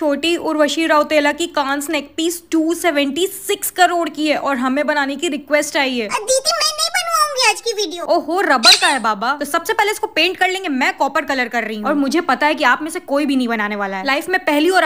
छोटी उर्वशी राउतेला की कांस neck piece 276 crore की है और हमें बनाने की रिक्वेस्ट आई है दीदी मैं नहीं बनवाऊंगी आज की वीडियो ओहो रबर का है बाबा तो सबसे पहले इसको पेंट कर लेंगे मैं कॉपर कलर कर रही हूँ और मुझे पता है की आप में से कोई भी नहीं बनाने वाला है लाइफ में पहली और